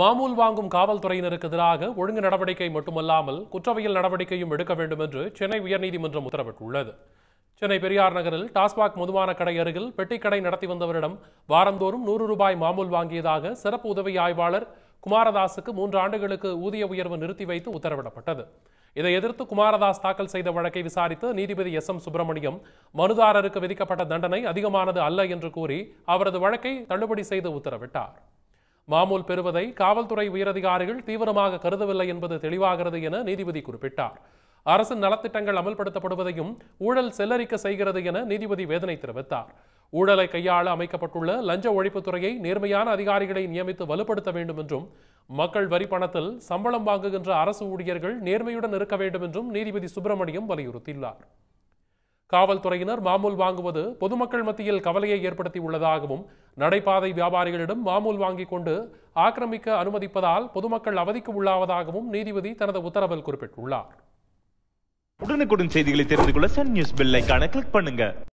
மாமூல் வாங்கும் காவல்துறையினருக்கு எதிராக ஒழுங்கு நடவடிக்கை மட்டுமல்லாமல் குற்றவியல் நடவடிக்கையும் எடுக்க வேண்டும் என்று சென்னை உயர்நீதிமன்றம் உத்தரவிட்டுள்ளது சென்னை பெரியார் நகரில் டாஸ்மாக் மதுவான கடை அருகில் பெட்டிக்கடை நடத்தி வந்தவரிடம் வாரந்தோறும் நூறு ரூபாய் மாமூல் வாங்கியதாக சிறப்பு உதவி ஆய்வாளர் குமாரதாஸுக்கு மூன்று ஆண்டுகளுக்கு ஊதிய உயர்வு நிறுத்தி வைத்து உத்தரவிடப்பட்டது இதை எதிர்த்து குமாரதாஸ் தாக்கல் செய்த வழக்கை விசாரித்து நீதிபதி எஸ் எம் சுப்பிரமணியம் மனுதாரருக்கு விதிக்கப்பட்ட தண்டனை அதிகமானது அல்ல என்று கூறி அவரது வழக்கை தள்ளுபடி செய்து உத்தரவிட்டார் மாமூல் பெறுவதை காவல்துறை உயரதிகாரிகள் தீவிரமாக கருதவில்லை என்பது தெளிவாகிறது என நீதிபதி குறிப்பிட்டார் அரசின் நலத்திட்டங்கள் அமல்படுத்தப்படுவதையும் ஊழல் செல்லரிக்க செய்கிறது என நீதிபதி வேதனை தெரிவித்தார் ஊழலை கையாள அமைக்கப்பட்டுள்ள லஞ்ச ஒழிப்புத்துறையை நேர்மையான அதிகாரிகளை நியமித்து வலுப்படுத்த வேண்டும் என்றும் மக்கள் வரி பணத்தில் சம்பளம் வாங்குகின்ற அரசு ஊழியர்கள் நேர்மையுடன் இருக்க வேண்டும் என்றும் நீதிபதி சுப்பிரமணியம் வலியுறுத்தியுள்ளார் காவல்துறையினர் மாமூல் வாங்குவது பொதுமக்கள் மத்தியில் கவலையை ஏற்படுத்தி உள்ளதாகவும் நடைபாதை வியாபாரிகளிடம் மாமூல் வாங்கிக் கொண்டு ஆக்கிரமிக்க அனுமதிப்பதால் பொதுமக்கள் அவதிக்கு உள்ளாவதாகவும் நீதிபதி தனது உத்தரவில் குறிப்பிட்டுள்ளார் உடனுக்குடன் செய்திகளை தெரிந்து கொள்ள சன் நியூஸ் பில்லைக்கான கிளிக் பண்ணுங்க